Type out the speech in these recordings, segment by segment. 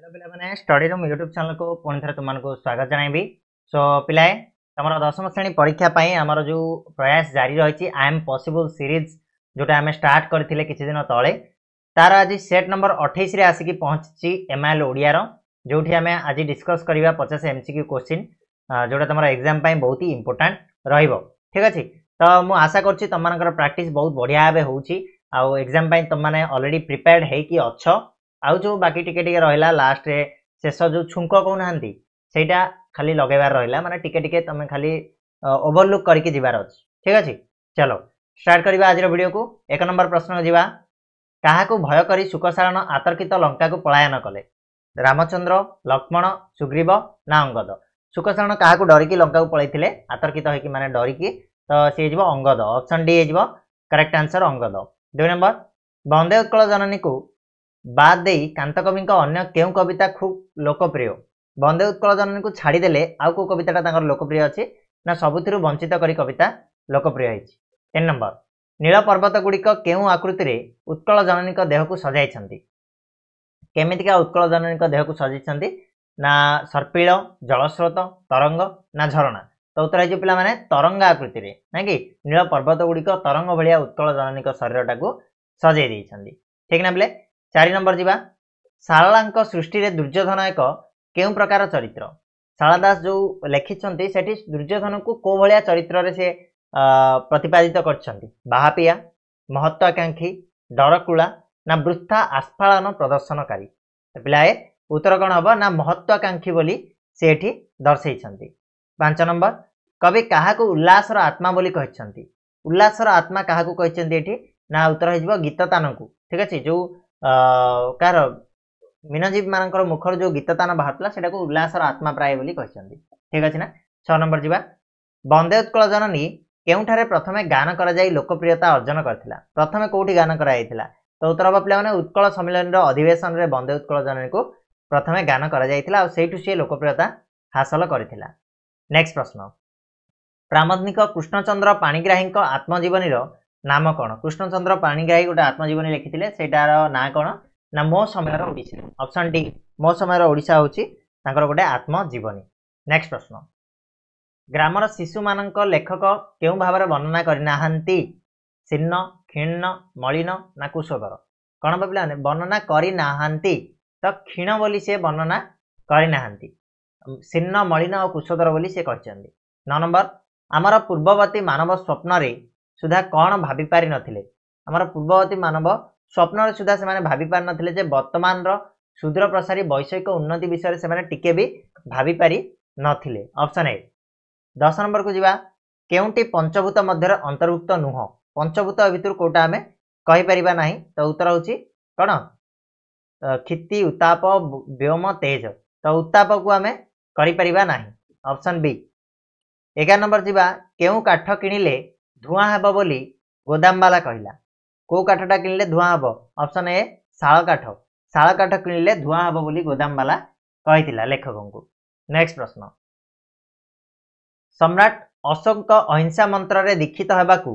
hello પિલાને સ્ટડીરૂમ YouTube ચેનલକୁ ପୁଣି ଥରେ ତୁମମାନଙ୍କୁ ସ୍ୱାଗତ ଜଣାଇବି ସୋ ପିଲାଏ ତମର ଦଶମ ଶ୍ରେଣୀ ପରୀକ୍ଷା ପାଇଁ ଆମର ଯେଉଁ ପ୍ରୟାସ ଜାରି ରହିଛି ଆଇ ଏମ୍ ପସିବୁଲ୍ ସିରିଜ୍ ଯେଉଁଟା ଆମେ ଷ୍ଟାର୍ଟ କରିଥିଲେ କିଛି ଦିନ ତଳେ ତାର ଆଜି ସେଟ୍ ନମ୍ବର ଅଠେଇଶରେ ଆସିକି ପହଞ୍ଚିଛି ଏମ୍ଆଇଏଲ୍ ଓଡ଼ିଆର ଯେଉଁଠି ଆମେ ଆଜି ଡିସ୍କସ୍ କରିବା ପଚାଶ ଏମ୍ ସି କ୍ୟୁ କୋଶ୍ଚିନ୍ ଯେଉଁଟା ତମର ଏକ୍ଜାମ୍ ପାଇଁ ବହୁତ ହି ଇମ୍ପୋର୍ଟାଣ୍ଟ ରହିବ ଠିକ୍ ଅଛି ତ ମୁଁ ଆଶା କରୁଛି ତମମାନଙ୍କର ପ୍ରାକ୍ଟିସ୍ ବହୁତ ବଢ଼ିଆ ଭାବେ ହେଉଛି ଆଉ ଏକ୍ଜାମ୍ ପାଇଁ ତମମାନେ ଅଲରେଡ଼ି ପ୍ରିପେୟାର୍ଡ଼ ହେଇକି ଅଛ ଆଉ ଯେଉଁ ବାକି ଟିକେ ଟିକେ ରହିଲା ଲାଷ୍ଟରେ ଶେଷ ଯେଉଁ ଛୁଙ୍କ କହୁନାହାନ୍ତି ସେଇଟା ଖାଲି ଲଗେଇବାର ରହିଲା ମାନେ ଟିକେ ଟିକେ ତମେ ଖାଲି ଓଭରଲୁକ୍ କରିକି ଯିବାର ଅଛି ଠିକ୍ ଅଛି ଚାଲ ଷ୍ଟାର୍ଟ କରିବା ଆଜିର ଭିଡ଼ିଓକୁ ଏକ ନମ୍ବର ପ୍ରଶ୍ନକୁ ଯିବା କାହାକୁ ଭୟ କରି ଶୁକଶାରଣ ଆତର୍କିତ ଲଙ୍କାକୁ ପଳାୟନ କଲେ ରାମଚନ୍ଦ୍ର ଲକ୍ଷ୍ମଣ ସୁଗ୍ରୀବ ନା ଅଙ୍ଗଦ ଶୁକଶାରଣ କାହାକୁ ଡରିକି ଲଙ୍କାକୁ ପଳାଇଥିଲେ ଆତର୍କିତ ହୋଇକି ମାନେ ଡରିକି ତ ସିଏ ହେଇଯିବ ଅଙ୍ଗଦ ଅପସନ୍ ଡି ହେଇଯିବ କରେକ୍ଟ ଆନ୍ସର ଅଙ୍ଗଦ ଦୁଇ ନମ୍ବର ବନ୍ଦେ ଉତ୍କଳ ଜନନୀକୁ ବାଦ ଦେଇ କାନ୍ତକବିଙ୍କ ଅନ୍ୟ କେଉଁ କବିତା ଖୁବ୍ ଲୋକପ୍ରିୟ ବନ୍ଦେ ଉତ୍କଳ ଜନନୀକୁ ଛାଡ଼ିଦେଲେ ଆଉ କେଉଁ କବିତାଟା ତାଙ୍କର ଲୋକପ୍ରିୟ ଅଛି ନା ସବୁଥିରୁ ବଞ୍ଚିତ କରି କବିତା ଲୋକପ୍ରିୟ ହୋଇଛି ତିନି ନମ୍ବର ନୀଳ ପର୍ବତଗୁଡ଼ିକ କେଉଁ ଆକୃତିରେ ଉତ୍କଳ ଜନନୀଙ୍କ ଦେହକୁ ସଜାଇଛନ୍ତି କେମିତିକା ଉତ୍କଳ ଜନନୀଙ୍କ ଦେହକୁ ସଜାଇଛନ୍ତି ନା ସର୍ପିଳ ଜଳସ୍ରୋତ ତରଙ୍ଗ ନା ଝରଣା ତ ଉତ୍ତର ହେଇଯିବ ପିଲାମାନେ ତରଙ୍ଗ ଆକୃତିରେ ନାଇଁକି ନୀଳ ପର୍ବତଗୁଡ଼ିକ ତରଙ୍ଗ ଭଳିଆ ଉତ୍କଳ ଜନନୀଙ୍କ ଶରୀରଟାକୁ ସଜାଇ ଦେଇଛନ୍ତି ଠିକ୍ ନା ପିଲେ ଚାରି ନମ୍ବର ଯିବା ଶାରଳାଙ୍କ ସୃଷ୍ଟିରେ ଦୁର୍ଯ୍ୟୋଧନ ଏକ କେଉଁ ପ୍ରକାର ଚରିତ୍ର ଶାରଳା ଦାସ ଯେଉଁ ଲେଖିଛନ୍ତି ସେଠି ଦୁର୍ଯ୍ୟୋଧନକୁ କେଉଁ ଭଳିଆ ଚରିତ୍ରରେ ସେ ପ୍ରତିପାଦିତ କରିଛନ୍ତି ବାହାପିଆ ମହତ୍ଵାକାଂକ୍ଷୀ ଡରକୁଳା ନା ବୃଥା ଆସ୍ଫାଳନ ପ୍ରଦର୍ଶନକାରୀ ପିଲାଏ ଉତ୍ତର କ'ଣ ହେବ ନା ମହତ୍ଵାକାଂକ୍ଷୀ ବୋଲି ସେ ଏଠି ଦର୍ଶେଇଛନ୍ତି ପାଞ୍ଚ ନମ୍ବର କବି କାହାକୁ ଉଲ୍ଲାସର ଆତ୍ମା ବୋଲି କହିଛନ୍ତି ଉଲ୍ଲାସର ଆତ୍ମା କାହାକୁ କହିଛନ୍ତି ଏଠି ନା ଉତ୍ତର ହେଇଯିବ ଗୀତତାନଙ୍କୁ ଠିକ ଅଛି ଯେଉଁ କାହାର ମୀନଜୀବ ମାନଙ୍କର ମୁଖରୁ ଯେଉଁ ଗୀତତାନ ବାହାରୁଥିଲା ସେଟାକୁ ଉଲ୍ଲାସର ଆତ୍ମା ପ୍ରାୟ ବୋଲି କହିଛନ୍ତି ଠିକ ଅଛି ନା ଛଅ ନମ୍ବର ଯିବା ବନ୍ଦେ ଉତ୍କଳ ଜନନୀ କେଉଁଠାରେ ପ୍ରଥମେ ଗାନ କରାଯାଇ ଲୋକପ୍ରିୟତା ଅର୍ଜନ କରିଥିଲା ପ୍ରଥମେ କେଉଁଠି ଗାନ କରାଯାଇଥିଲା ତ ଉତ୍ତର ହବ ପିଲାମାନେ ଉତ୍କଳ ସମ୍ମିଳନୀର ଅଧିବେଶନରେ ବନ୍ଦେ ଉତ୍କଳ ଜନନୀକୁ ପ୍ରଥମେ ଗାନ କରାଯାଇଥିଲା ଆଉ ସେଇଠୁ ସିଏ ଲୋକପ୍ରିୟତା ହାସଲ କରିଥିଲା ନେକ୍ସଟ ପ୍ରଶ୍ନ ପ୍ରାମଧିକ କୃଷ୍ଣଚନ୍ଦ୍ର ପାଣିଗ୍ରାହୀଙ୍କ ଆତ୍ମଜୀବନୀର ନାମ କ'ଣ କୃଷ୍ଣଚନ୍ଦ୍ର ପାଣିଗ୍ରାହୀ ଗୋଟେ ଆତ୍ମଜୀବନୀ ଲେଖିଥିଲେ ସେଇଟାର ନାଁ କ'ଣ ନା ମୋ ସମୟର ଓଡ଼ିଶା ଅପସନ୍ ଡି ମୋ ସମୟର ଓଡ଼ିଶା ହେଉଛି ତାଙ୍କର ଗୋଟେ ଆତ୍ମଜୀବନୀ ନେକ୍ସଟ ପ୍ରଶ୍ନ ଗ୍ରାମର ଶିଶୁମାନଙ୍କ ଲେଖକ କେଉଁ ଭାବରେ ବର୍ଣ୍ଣନା କରିନାହାନ୍ତି ଛିନ୍ନ କ୍ଷୀଣ ମଳିନ ନା କୃଷକର କ'ଣ ପିଲାମାନେ ବର୍ଣ୍ଣନା କରିନାହାନ୍ତି ତ କ୍ଷୀଣ ବୋଲି ସେ ବର୍ଣ୍ଣନା କରିନାହାନ୍ତି ଛିନ୍ନ ମଳିନ ଆଉ କୃଷକର ବୋଲି ସେ କରିଛନ୍ତି ନ ନମ୍ବର ଆମର ପୂର୍ବବର୍ତ୍ତୀ ମାନବ ସ୍ୱପ୍ନରେ ସୁଦ୍ଧା କ'ଣ ଭାବିପାରିନଥିଲେ ଆମର ପୂର୍ବବର୍ତ୍ତୀ ମାନବ ସ୍ୱପ୍ନରେ ସୁଦ୍ଧା ସେମାନେ ଭାବିପାରିନଥିଲେ ଯେ ବର୍ତ୍ତମାନର ସୁଦୂରପ୍ରସାରୀ ବୈଷୟିକ ଉନ୍ନତି ବିଷୟରେ ସେମାନେ ଟିକେ ବି ଭାବିପାରିନଥିଲେ ଅପସନ୍ ଏ ଦଶ ନମ୍ବରକୁ ଯିବା କେଉଁଟି ପଞ୍ଚଭୂତ ମଧ୍ୟରେ ଅନ୍ତର୍ଭୁକ୍ତ ନୁହଁ ପଞ୍ଚଭୂତ ଭିତରୁ କେଉଁଟା ଆମେ କହିପାରିବା ନାହିଁ ତ ଉତ୍ତର ହେଉଛି କ'ଣ କ୍ଷିତି ଉତ୍ତାପ ବ୍ୟୋମ ତେଜ ତ ଉତ୍ତାପକୁ ଆମେ କରିପାରିବା ନାହିଁ ଅପସନ୍ ବି ଏଗାର ନମ୍ବର ଯିବା କେଉଁ କାଠ କିଣିଲେ ଧୂଆଁ ହେବ ବୋଲି ଗୋଦାମବାଲା କହିଲା କେଉଁ କାଠଟା କିଣିଲେ ଧୂଆଁ ହେବ ଅପସନ୍ ଏ ଶାଳ କାଠ ଶାଳ କାଠ କିଣିଲେ ଧୂଆଁ ହେବ ବୋଲି ଗୋଦାମବାଲା କହିଥିଲା ଲେଖକଙ୍କୁ ନେକ୍ସଟ ପ୍ରଶ୍ନ ସମ୍ରାଟ ଅଶୋକଙ୍କ ଅହିଂସା ମନ୍ତ୍ରରେ ଦୀକ୍ଷିତ ହେବାକୁ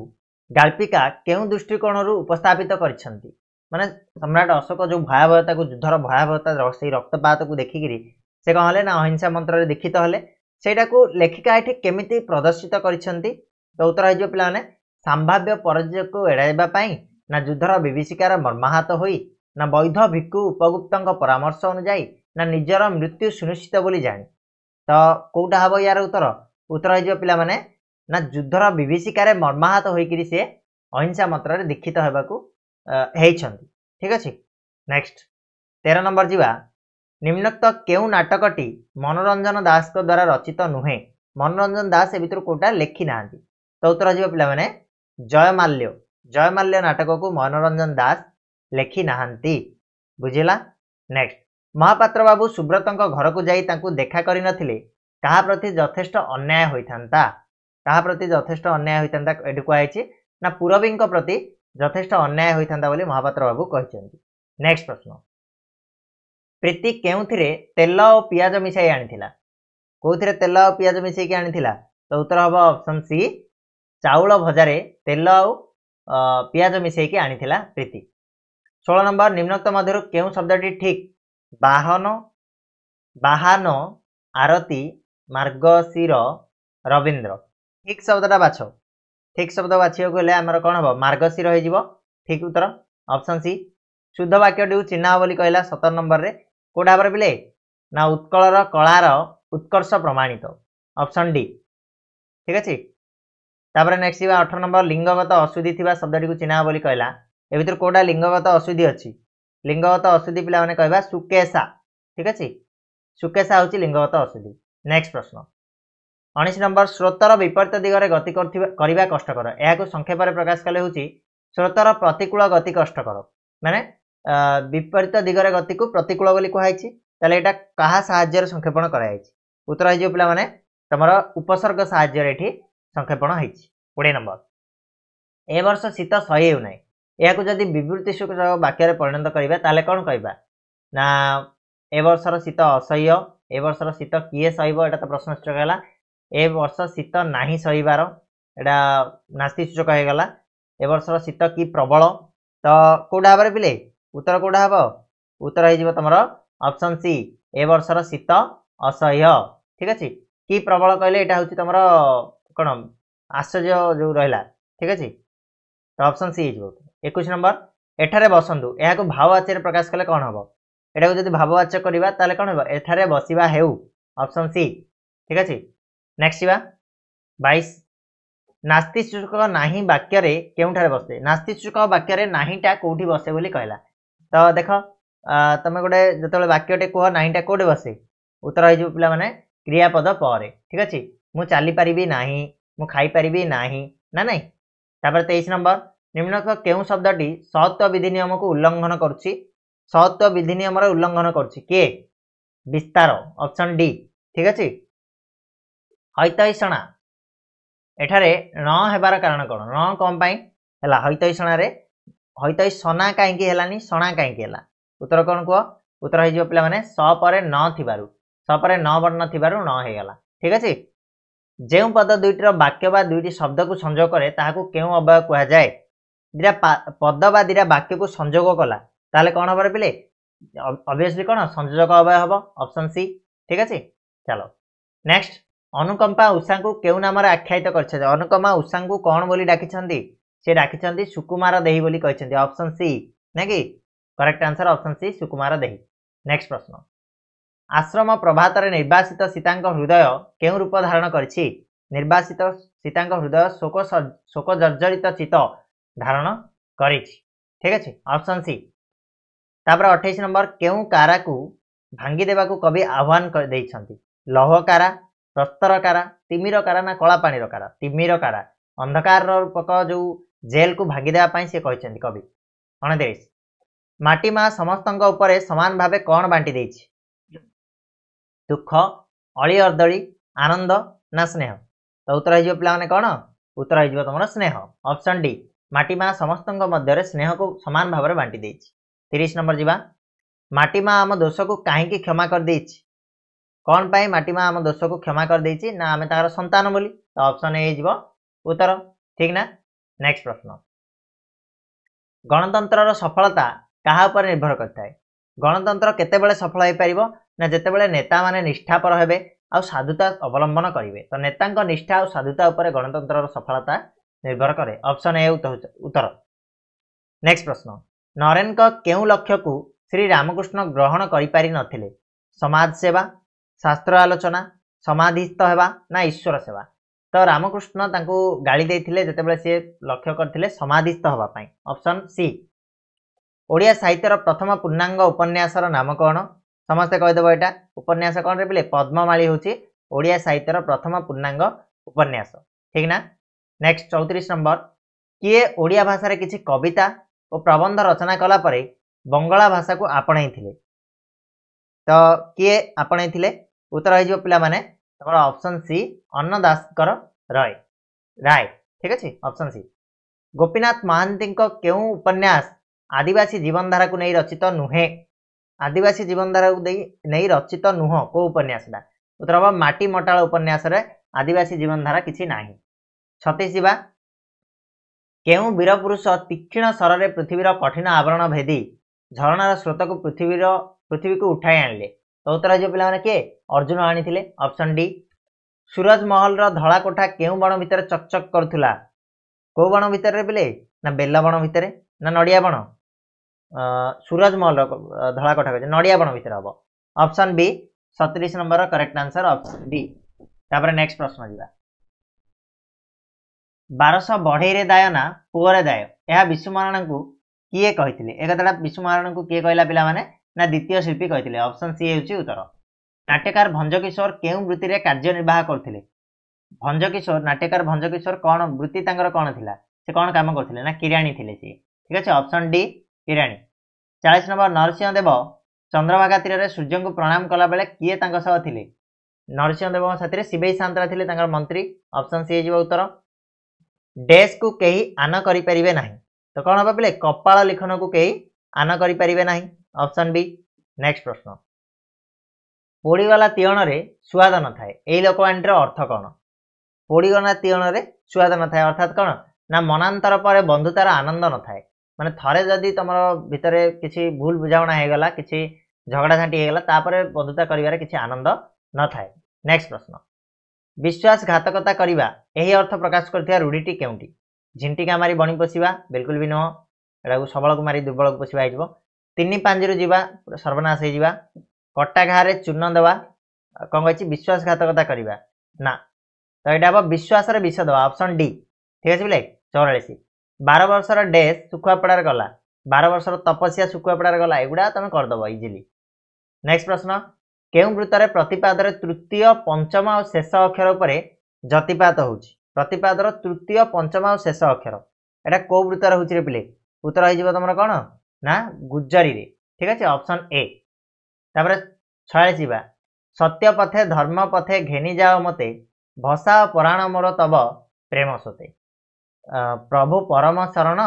ଗାଳ୍ପିକା କେଉଁ ଦୃଷ୍ଟିକୋଣରୁ ଉପସ୍ଥାପିତ କରିଛନ୍ତି ମାନେ ସମ୍ରାଟ ଅଶୋକ ଯେଉଁ ଭୟାବହତାକୁ ଯୁଦ୍ଧର ଭୟାବହତା ସେଇ ରକ୍ତପାତକୁ ଦେଖିକିରି ସେ କ'ଣ ହେଲେ ନା ଅହିଂସା ମନ୍ତ୍ରରେ ଦୀକ୍ଷିତ ହେଲେ ସେଇଟାକୁ ଲେଖିକା ଏଠି କେମିତି ପ୍ରଦର୍ଶିତ କରିଛନ୍ତି तो उत्तर हो पाने संभाव्य परजय को एड़ाइवाई ना युद्धर विभीषिकार मर्माहत हो ना बैध भिक्षु उपगुप्त परामर्श अनुजाई ना निजर मृत्यु सुनिश्चित बोली जाए तो कौटा हाब यार उत्तर उत्तर हो पाने ना युद्धर विभीषिकार मर्माहत हो सी अहिंसा मात्र दीक्षित होगाकूं ठीक अच्छे नेक्स्ट तेरह नंबर जीवा निम्नोक्त केउ नाटकटी मनोरंजन दास द्वारा रचित नुहे मनोरंजन दास ए भितर कौटा लेखि नहांती तो उत्तर जीव पे जयमाल्य जयमाल्य नाटक को मनोरंजन दास लिखि नहांती बुझला नेक्स्ट महापात्र बाबू सुब्रत घर को जी देखा कर प्रति जथेष अन्याय होता कहा प्रति जथेष अन्याय होता कहुच ना पूरवी प्रति जथेष अन्याय होता महापात्र बाबू कहते नेक्स्ट प्रश्न प्रीति के तेल और पिज मिसाई आनी कौ तेल और पिज मिसाइक आनी तो उत्तर हम ऑप्शन सी ଚାଉଳ ଭଜାରେ ତେଲ ଆଉ ପିଆଜ ମିଶାଇକି ଆଣିଥିଲା ପ୍ରୀତି ଷୋହଳ ନମ୍ବର ନିମ୍ନକ୍ତ ମଧ୍ୟରୁ କେଉଁ ଶବ୍ଦଟି ଠିକ୍ ବାହନ ବାହାନ ଆରତୀ ମାର୍ଗଶିର ରବୀନ୍ଦ୍ର ଠିକ୍ ଶବ୍ଦଟା ବାଛ ଠିକ୍ ଶବ୍ଦ ବାଛିବାକୁ ହେଲେ ଆମର କ'ଣ ହେବ ମାର୍ଗଶିର ହେଇଯିବ ଠିକ୍ ଉତ୍ତର ଅପସନ୍ ସି ଶୁଦ୍ଧ ବାକ୍ୟଟିକୁ ଚିହ୍ନା ବୋଲି କହିଲା ସତର ନମ୍ବରରେ କେଉଁଟା ଭାବରେ ବିଲେ ନା ଉତ୍କଳର କଳାର ଉତ୍କର୍ଷ ପ୍ରମାଣିତ ଅପସନ୍ ଡି ଠିକ୍ ଅଛି ତାପରେ ନେକ୍ସଟ ଯିବା ଅଠର ନମ୍ବର ଲିଙ୍ଗଗତ ଅଶୁଦ୍ଧି ଥିବା ଶବ୍ଦଟିକୁ ଚିହ୍ନା ବୋଲି କହିଲା ଏ ଭିତରୁ କେଉଁଟା ଲିଙ୍ଗଗତ ଅଶୁଦ୍ଧି ଅଛି ଲିଙ୍ଗଗତ ଅଶୁଦ୍ଧି ପିଲାମାନେ କହିବା ସୁକେଶା ଠିକ ଅଛି ସୁକେଶା ହେଉଛି ଲିଙ୍ଗଗତ ଅଶୁଦ୍ଧି ନେକ୍ସଟ ପ୍ରଶ୍ନ ଉଣେଇଶ ନମ୍ବର ସ୍ରୋତର ବିପରୀତ ଦିଗରେ ଗତି କରୁଥିବା କରିବା କଷ୍ଟକର ଏହାକୁ ସଂକ୍ଷେପରେ ପ୍ରକାଶ କଲେ ହେଉଛି ସ୍ରୋତର ପ୍ରତିକୂଳ ଗତି କଷ୍ଟକର ମାନେ ବିପରୀତ ଦିଗରେ ଗତିକୁ ପ୍ରତିକୂଳ ବୋଲି କୁହାଯାଇଛି ତାହେଲେ ଏଇଟା କାହା ସାହାଯ୍ୟରେ ସଂକ୍ଷେପଣ କରାଯାଇଛି ଉତ୍ତର ହେଇଯିବ ପିଲାମାନେ ତମର ଉପସର୍ଗ ସାହାଯ୍ୟରେ ଏଠି ସଂକ୍ଷେପଣ ହୋଇଛି କୋଡ଼ିଏ ନମ୍ବର ଏ ବର୍ଷ ଶୀତ ସହି ହେଉନାହିଁ ଏହାକୁ ଯଦି ବିବୃତ୍ତି ସୂଚକ ବାକ୍ୟରେ ପରିଣତ କରିବା ତାହେଲେ କ'ଣ କହିବା ନା ଏ ବର୍ଷର ଶୀତ ଅସହ୍ୟ ଏ ବର୍ଷର ଶୀତ କିଏ ସହିବ ଏଇଟା ତ ପ୍ରଶ୍ନ ସୂଚକ ହେଲା ଏ ବର୍ଷ ଶୀତ ନାହିଁ ସହିବାର ଏଇଟା ନାସ୍ତି ସୂଚକ ହେଇଗଲା ଏ ବର୍ଷର ଶୀତ କି ପ୍ରବଳ ତ କେଉଁଟା ହେବରେ ପିଲେ ଉତ୍ତର କେଉଁଟା ହେବ ଉତ୍ତର ହେଇଯିବ ତୁମର ଅପସନ୍ ସି ଏ ବର୍ଷର ଶୀତ ଅସହ୍ୟ ଠିକ ଅଛି କି ପ୍ରବଳ କହିଲେ ଏଇଟା ହେଉଛି ତୁମର କ'ଣ ଆଶ୍ଚର୍ଯ୍ୟ ଯେଉଁ ରହିଲା ଠିକ୍ ଅଛି ତ ଅପସନ୍ ସି ହେଇଯିବ ଏକୋଇଶ ନମ୍ବର ଏଠାରେ ବସନ୍ତୁ ଏହାକୁ ଭାବବାଚ୍ୟରେ ପ୍ରକାଶ କଲେ କ'ଣ ହେବ ଏଟାକୁ ଯଦି ଭାବବାଚ୍ୟ କରିବା ତାହେଲେ କ'ଣ ହେବ ଏଠାରେ ବସିବା ହେଉ ଅପସନ୍ ସି ଠିକ୍ ଅଛି ନେକ୍ସଟ ଯିବା ବାଇଶ ନାସ୍ତିସୂଚକ ନାହିଁ ବାକ୍ୟରେ କେଉଁଠାରେ ବସେ ନାସ୍ତିସୂଚକ ବାକ୍ୟରେ ନାହିଁଟା କେଉଁଠି ବସେ ବୋଲି କହିଲା ତ ଦେଖ ତମେ ଗୋଟେ ଯେତେବେଳେ ବାକ୍ୟଟେ କୁହ ନାହିଁଟା କେଉଁଠି ବସେ ଉତ୍ତର ହେଇଯିବ ପିଲାମାନେ କ୍ରିୟାପଦ ପରେ ଠିକ୍ ଅଛି ମୁଁ ଚାଲିପାରିବି ନାହିଁ ମୁଁ ଖାଇପାରିବି ନାହିଁ ନା ନାହିଁ ତାପରେ ତେଇଶ ନମ୍ବର ନିମ୍ନତ କେଉଁ ଶବ୍ଦଟି ସତ୍ଵ ବିଧିନିୟମକୁ ଉଲ୍ଲଂଘନ କରୁଛି ସତ୍ଵ ବିଧିନିୟମର ଉଲ୍ଲଂଘନ କରୁଛି କିଏ ବିସ୍ତାର ଅପସନ୍ ଡି ଠିକ ଅଛି ହୈତଷଣା ଏଠାରେ ନ ହେବାର କାରଣ କ'ଣ ନ କ'ଣ ପାଇଁ ହେଲା ହୈତଷଣାରେ ହୈତଷଣା କାହିଁକି ହେଲାନି ଶଣା କାହିଁକି ହେଲା ଉତ୍ତର କ'ଣ କୁହ ଉତ୍ତର ହେଇଯିବ ପିଲାମାନେ ସ ପରେ ନ ଥିବାରୁ ସ ପରେ ନ ବର୍ଣ୍ଣ ଥିବାରୁ ନ ହେଇଗଲା ଠିକ ଅଛି ଯେଉଁ ପଦ ଦୁଇଟିର ବାକ୍ୟ ବା ଦୁଇଟି ଶବ୍ଦକୁ ସଂଯୋଗ କରେ ତାହାକୁ କେଉଁ ଅବୟ କୁହାଯାଏ ଦୁଇଟା ପଦ ବା ଦୁଇଟା ବାକ୍ୟକୁ ସଂଯୋଗ କଲା ତାହେଲେ କ'ଣ ହବ ରହିଲେ ଅଭିୟସ୍ଲି କ'ଣ ସଂଯୋଜକ ଅବୟ ହବ ଅପସନ୍ ସି ଠିକ୍ ଅଛି ଚାଲ ନେକ୍ସଟ ଅନୁକମ୍ପା ଉଷାଙ୍କୁ କେଉଁ ନାମରେ ଆଖ୍ୟାୟିତ କରିଛନ୍ତି ଅନୁକମ୍ପା ଉଷାଙ୍କୁ କ'ଣ ବୋଲି ଡାକିଛନ୍ତି ସେ ଡାକିଛନ୍ତି ସୁକୁମାର ଦେହି ବୋଲି କହିଛନ୍ତି ଅପସନ୍ ସି ନା କି correct answer option C Sukumar ଦେହି ନେକ୍ସଟ ପ୍ରଶ୍ନ ଆଶ୍ରମ ପ୍ରଭାତରେ ନିର୍ବାସିତ ସୀତାଙ୍କ ହୃଦୟ କେଉଁ ରୂପ ଧାରଣ କରିଛି ନିର୍ବାସିତ ସୀତାଙ୍କ ହୃଦୟ ଶୋକ ଶୋକ ଜର୍ଜରିତ ଚିତ ଧାରଣ କରିଛି ଠିକ ଅଛି ଅପସନ୍ ସି ତାପରେ ଅଠେଇଶ ନମ୍ବର କେଉଁ କାରାକୁ ଭାଙ୍ଗି ଦେବାକୁ କବି ଆହ୍ୱାନ ଦେଇଛନ୍ତି ଲୌହ କାରା ପ୍ରସ୍ତର କାରା ତିମିର କାରା ନା କଳା ପାଣିର କାରା ତିମିର କାରା ଅନ୍ଧକାରର ରୂପକ ଯେଉଁ ଜେଲକୁ ଭାଙ୍ଗି ଦେବା ପାଇଁ ସେ କହିଛନ୍ତି କବି ଅଣତିରିଶ ମାଟି ମା ସମସ୍ତଙ୍କ ଉପରେ ସମାନ ଭାବେ କ'ଣ ବାଣ୍ଟି ଦେଇଛି ଦୁଃଖ ଅଳି ଅର୍ଦଳୀ ଆନନ୍ଦ ନା ସ୍ନେହ ତ ଉତ୍ତର ହେଇଯିବ ପିଲାମାନେ କ'ଣ ଉତ୍ତର ହେଇଯିବ ତୁମର ସ୍ନେହ ଅପସନ୍ ଡି ମାଟି ମା ସମସ୍ତଙ୍କ ମଧ୍ୟରେ ସ୍ନେହକୁ ସମାନ ଭାବରେ ବାଣ୍ଟି ଦେଇଛି ତିରିଶ ନମ୍ବର ଯିବା ମାଟି ମା ଆମ ଦୋଷକୁ କାହିଁକି କ୍ଷମା କରିଦେଇଛି କ'ଣ ପାଇଁ ମାଟି ମା ଆମ ଦୋଷକୁ କ୍ଷମା କରିଦେଇଛି ନା ଆମେ ତାଙ୍କର ସନ୍ତାନ ବୋଲି ତ ଅପସନ୍ ହେଇଯିବ ଉତ୍ତର ଠିକ୍ ନା ନେକ୍ସଟ ପ୍ରଶ୍ନ ଗଣତନ୍ତ୍ରର ସଫଳତା କାହା ଉପରେ ନିର୍ଭର କରିଥାଏ ଗଣତନ୍ତ୍ର କେତେବେଳେ ସଫଳ ହେଇପାରିବ ନା ଯେତେବେଳେ ନେତାମାନେ ନିଷ୍ଠାପର ହେବେ ଆଉ ସାଧୁତା ଅବଲମ୍ବନ କରିବେ ତ ନେତାଙ୍କ ନିଷ୍ଠା ଆଉ ସାଧୁତା ଉପରେ ଗଣତନ୍ତ୍ରର ସଫଳତା ନିର୍ଭର କରେ ଅପସନ୍ ଏ ଉତ୍ତର ନେକ୍ସଟ ପ୍ରଶ୍ନ ନରେନଙ୍କ କେଉଁ ଲକ୍ଷ୍ୟକୁ ଶ୍ରୀ ରାମକୃଷ୍ଣ ଗ୍ରହଣ କରିପାରିନଥିଲେ ସମାଜ ସେବା ଶାସ୍ତ୍ର ଆଲୋଚନା ସମାଧିସ୍ଥ ହେବା ନା ଈଶ୍ୱର ସେବା ତ ରାମକୃଷ୍ଣ ତାଙ୍କୁ ଗାଳି ଦେଇଥିଲେ ଯେତେବେଳେ ସିଏ ଲକ୍ଷ୍ୟ କରିଥିଲେ ସମାଧିସ୍ଥ ହେବା ପାଇଁ ଅପସନ୍ ସି ଓଡ଼ିଆ ସାହିତ୍ୟର ପ୍ରଥମ ପୂର୍ଣ୍ଣାଙ୍ଗ ଉପନ୍ୟାସର ନାମ କ'ଣ ସମସ୍ତେ କହିଦେବ ଏଇଟା ଉପନ୍ୟାସ କ'ଣ ରେ ବୋଲେ ପଦ୍ମମାଳୀ ହେଉଛି ଓଡ଼ିଆ ସାହିତ୍ୟର ପ୍ରଥମ ପୂର୍ଣ୍ଣାଙ୍ଗ ଉପନ୍ୟାସ ଠିକ୍ ନା ନେକ୍ସଟ ଚଉତିରିଶ ନମ୍ବର କିଏ ଓଡ଼ିଆ ଭାଷାରେ କିଛି କବିତା ଓ ପ୍ରବନ୍ଧ ରଚନା କଲା ପରେ ବଙ୍ଗଳା ଭାଷାକୁ ଆପଣାଇଥିଲେ ତ କିଏ ଆପଣାଇଥିଲେ ଉତ୍ତର ହେଇଯିବ ପିଲାମାନେ ତମର ଅପସନ୍ ସି ଅନ୍ନଦାସଙ୍କର ରୟ ରାୟ ଠିକ୍ ଅଛି ଅପସନ୍ ସି ଗୋପୀନାଥ ମହାନ୍ତିଙ୍କ କେଉଁ ଉପନ୍ୟାସ ଆଦିବାସୀ ଜୀବନଧାରାକୁ ନେଇ ରଚିତ ନୁହେଁ ଆଦିବାସୀ ଜୀବନଧାରାକୁ ଦେଇ ନେଇ ରଚିତ ନୁହଁ କେଉଁ ଉପନ୍ୟାସଟା ଉତ୍ତର ହେବ ମାଟି ମଟାଳ ଉପନ୍ୟାସରେ ଆଦିବାସୀ ଜୀବନଧାରା କିଛି ନାହିଁ ଛତିଶ ଯିବା କେଉଁ ବୀରପୁରୁଷ ତୀକ୍ଷ୍ଣ ସ୍ୱରରେ ପୃଥିବୀର କଠିନ ଆବରଣ ଭେଦି ଝରଣାର ସ୍ରୋତକୁ ପୃଥିବୀର ପୃଥିବୀକୁ ଉଠାଇ ଆଣିଲେ ତ ଉତ୍ତର ଯିବ ପିଲାମାନେ କିଏ ଅର୍ଜୁନ ଆଣିଥିଲେ ଅପସନ୍ ଡି ସୁରଜ ମହଲର ଧଳା କୋଠା କେଉଁ ବଣ ଭିତରେ ଚକ୍ ଚକ୍ କରୁଥିଲା କେଉଁ ବଣ ଭିତରେ ପିଲେ ନା ବେଲ ବଣ ଭିତରେ ନା ନଡ଼ିଆ ବଣ ସୁରଜମହଲର ଧଳା କୋଠା କହିଛନ୍ତି ନଡ଼ିଆବଣ ଭିତରେ ହେବ ଅପସନ୍ ବି ସତେଇଶ number correct answer option B ତାପରେ ନେକ୍ସଟ ପ୍ରଶ୍ନ ଯିବା ବାରଶହ ବଢ଼େଇରେ ଦାୟ ନା ପୁଅରେ ଦାୟ ଏହା ବିଶ୍ୱମହାରାୟଣଙ୍କୁ କିଏ କହିଥିଲେ ଏ କଥାଟା ବିଶ୍ୱମହାରାୟଣଙ୍କୁ କିଏ କହିଲା ପିଲାମାନେ ନା ଦ୍ୱିତୀୟ ଶିଳ୍ପୀ କହିଥିଲେ ଅପସନ୍ ସି ହେଉଛି ଉତ୍ତର ନାଟ୍ୟକାର ଭଞ୍ଜକିଶୋର କେଉଁ ବୃତ୍ତିରେ କାର୍ଯ୍ୟନିର୍ବାହ କରୁଥିଲେ ଭଞ୍ଜକିଶୋର ନାଟ୍ୟକାର ଭଞ୍ଜକିଶୋର କ'ଣ ବୃତ୍ତି ତାଙ୍କର କ'ଣ ଥିଲା ସେ କ'ଣ କାମ କରୁଥିଲେ ନା କିରାଣୀ ଥିଲେ ସିଏ ଠିକ ଅଛି ଅପସନ୍ ଡି କିରାଣୀ ଚାଳିଶ ନମ୍ବର ନରସିଂହଦେବ ଚନ୍ଦ୍ରଭାଗା ତୀରରେ ସୂର୍ଯ୍ୟଙ୍କୁ ପ୍ରଣାମ କଲାବେଳେ କିଏ ତାଙ୍କ ସହ ଥିଲେ ନରସିଂହ ଦେବଙ୍କ ସାଥିରେ ଶିବେଇ ସାନ୍ତରା ଥିଲେ ତାଙ୍କର ମନ୍ତ୍ରୀ ଅପସନ୍ ସି ହେଇଯିବ ଉତ୍ତର ଡେସ୍କୁ କେହି ଆନ କରିପାରିବେ ନାହିଁ ତ କ'ଣ ଭାବିଲେ କପାଳ ଲିଖନକୁ କେହି ଆନ କରିପାରିବେ ନାହିଁ ଅପସନ୍ ବି ନେକ୍ସଟ ପ୍ରଶ୍ନ ପୋଡ଼ିଗଲା ତିଅଣରେ ସୁଆଦ ନଥାଏ ଏହି ଲୋକବାଣୀର ଅର୍ଥ କ'ଣ ପୋଡ଼ିଗଲା ତିଅଣରେ ସୁଆଦ ନଥାଏ ଅର୍ଥାତ୍ କ'ଣ ନା ମନାନ୍ତର ପରେ ବନ୍ଧୁତାର ଆନନ୍ଦ ନଥାଏ ମାନେ ଥରେ ଯଦି ତମର ଭିତରେ କିଛି ଭୁଲ ବୁଝାମଣା ହେଇଗଲା କିଛି ଝଗଡ଼ା ଝାଣ୍ଟି ହେଇଗଲା ତାପରେ ବନ୍ଧୁତା କରିବାରେ କିଛି ଆନନ୍ଦ ନଥାଏ ନେକ୍ସଟ ପ୍ରଶ୍ନ ବିଶ୍ୱାସଘାତକତା କରିବା ଏହି ଅର୍ଥ ପ୍ରକାଶ କରିଥିବା ରୂଢ଼ିଟି କେଉଁଠି ଝିଣ୍ଟିକା ମାରି ବଣି ପଶିବା ବିଲକୁଲ ବି ନୁହଁ ଏଟାକୁ ସବଳକୁ ମାରି ଦୁର୍ବଳକୁ ପଶିବା ହେଇଯିବ ତିନି ପାଞ୍ଜିରୁ ଯିବା ସର୍ବନାଶ ହେଇଯିବା କଟା ଘାରେ ଚୂର୍ଣ୍ଣ ଦେବା କ'ଣ କହିଛି ବିଶ୍ୱାସଘାତକତା କରିବା ନା ତ ଏଇଟା ହେବ ବିଶ୍ୱାସରେ ବିଷ ଦେବା ଅପସନ୍ ଡି ଠିକ୍ ଅଛି ବିଲେ ଚଉରାଳିଶ ବାର ବର୍ଷର ଡେସ୍ ଶୁଖୁଆପଡ଼ାରେ ଗଲା ବାର ବର୍ଷର ତପସ୍ୟା ଶୁଖୁଆପଡ଼ାରେ ଗଲା ଏଗୁଡ଼ା ତମେ କରିଦେବ ଇଜିଲି ନେକ୍ସଟ ପ୍ରଶ୍ନ କେଉଁ ବୃତ୍ତରେ ପ୍ରତିପାଦରେ ତୃତୀୟ ପଞ୍ଚମ ଆଉ ଶେଷ ଅକ୍ଷର ଉପରେ ଯତିପାତ ହେଉଛି ପ୍ରତିପାଦର ତୃତୀୟ ପଞ୍ଚମ ଆଉ ଶେଷ ଅକ୍ଷର ଏଇଟା କେଉଁ ବୃତ୍ତରେ ହେଉଛି ରେ ପିଲେ ଉତ୍ତର ହେଇଯିବ ତମର କ'ଣ ନା ଗୁଜରିରେ ଠିକ ଅଛି ଅପସନ୍ ଏ ତାପରେ ଛୟାଳିଶ ଯିବା ସତ୍ୟ ପଥେ ଧର୍ମ ପଥେ ଘେନି ଯାଅ ମୋତେ ଭସା ଓ ପରାଣ ମୋର ତବ ପ୍ରେମ ସୋତେ ପ୍ରଭୁ ପରମ ଶରଣ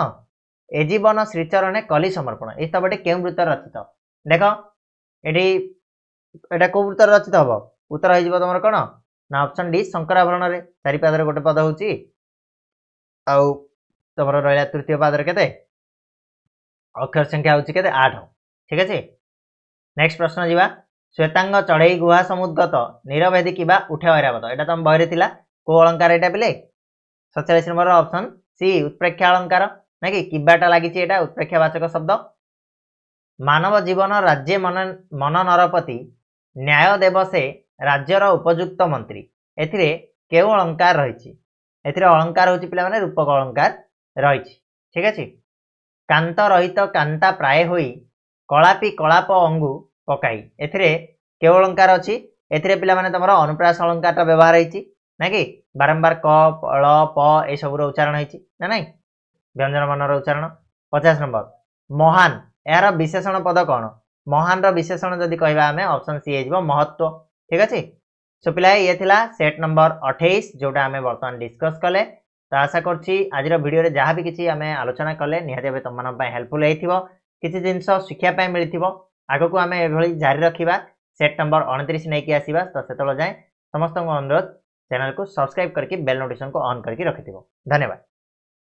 ଏ ଜୀବନ ଶ୍ରୀଚରଣେ କଲି ସମର୍ପଣ ଏ ସ୍ତବଟି କେଉଁ ବୃତ୍ତରେ ରଚିତ ଦେଖ ଏଠି ଏଇଟା କେଉଁ ବୃତ୍ତରେ ରଚିତ ହବ ଉତ୍ତର ହେଇଯିବ ତମର କ'ଣ ନା ଅପସନ୍ ଡି ଶଙ୍କରାଭରଣରେ ଚାରିପାଦରେ ଗୋଟେ ପଦ ହେଉଛି ଆଉ ତମର ରହିଲା ତୃତୀୟ ପାଦରେ କେତେ ଅକ୍ଷର ସଂଖ୍ୟା ହେଉଛି କେତେ ଆଠ ଠିକ ଅଛି ନେକ୍ସଟ ପ୍ରଶ୍ନ ଯିବା ଶ୍ୱେତାଙ୍ଗ ଚଢ଼େଇ ଗୁହା ସମୁଦ୍ଗତ ନିରବେଦି କିବା ଉଠେ ଐରାବତ ଏଇଟା ତମ ବହିରେ ଥିଲା କେଉଁ ଅଳଙ୍କାର ଏଇଟା ପିଲେ ସତଚାଳିଶ ନମ୍ବର ଅପସନ୍ ସି ଉତ୍ପ୍ରେକ୍ଷା ଅଳଙ୍କାର ନାଇଁ କି କିବାଟା ଲାଗିଛି ଏଇଟା ଉତ୍ପ୍ରେକ୍ଷାବାଚକ ଶବ୍ଦ ମାନବ ଜୀବନ ରାଜ୍ୟ ମନ ନରପତି ନ୍ୟାୟ ଦେବ ସେ ରାଜ୍ୟର ଉପଯୁକ୍ତ ମନ୍ତ୍ରୀ ଏଥିରେ କେଉଁ ଅଳଙ୍କାର ରହିଛି ଏଥିରେ ଅଳଙ୍କାର ହେଉଛି ପିଲାମାନେ ରୂପକ ଅଳଙ୍କାର ରହିଛି ଠିକ୍ ଅଛି କାନ୍ତ ରହିତ କାନ୍ତା ପ୍ରାୟ ହୋଇ କଳାପି କଳାପ ଅଙ୍ଗୁ ପକାଇ ଏଥିରେ କେଉଁ ଅଳଙ୍କାର ଅଛି ଏଥିରେ ପିଲାମାନେ ତୁମର ଅନୁପ୍ରାସ ଅଳଙ୍କାରଟା ବ୍ୟବହାର ହେଇଛି নাকি বারম্বার ক ଳ ପ ଏସବୁର ଉଚ୍ଚାରଣ ହେଇଛି ନା ନାହିଁ ବ୍ୟଞ୍ଜନବର୍ଣ୍ଣର ଉଚ୍ଚାରଣ ପଚାଶ ନମ୍ବର ମହାନ ଏହାର ବିଶେଷଣ ପଦ କ'ଣ ମହାନର ବିଶେଷଣ ଯଦି କହିବା ଆମେ ଅପସନ୍ ସି ହେଇଯିବ ମହତ୍ଵ ଠିକ୍ ଅଛି ସୋ ପିଲା ଇଏ ଥିଲା ସେଟ୍ ନମ୍ବର ଅଠେଇଶ ଯେଉଁଟା ଆମେ ବର୍ତ୍ତମାନ ଡିସ୍କସ୍ କଲେ ତ ଆଶା କରୁଛି ଆଜିର ଭିଡ଼ିଓରେ ଯାହା ବି କିଛି ଆମେ ଆଲୋଚନା କଲେ ନିହାତି ଭାବେ ତୁମମାନଙ୍କ ପାଇଁ ହେଲ୍ପଫୁଲ୍ ହେଇଥିବ କିଛି ଜିନିଷ ଶିଖିବା ପାଇଁ ମିଳିଥିବ ଆଗକୁ ଆମେ ଏଭଳି ଜାରି ରଖିବା ସେଟ୍ ନମ୍ବର ଅଣତିରିଶ ନେଇକି ଆସିବା ତ ସେତେବେଳେ ଯାଏଁ ସମସ୍ତଙ୍କୁ ଅନୁରୋଧ चैनल को सब्सक्राइब करके बेल नोटिफिकेशन को ऑन करके रखे थे धन्यवाद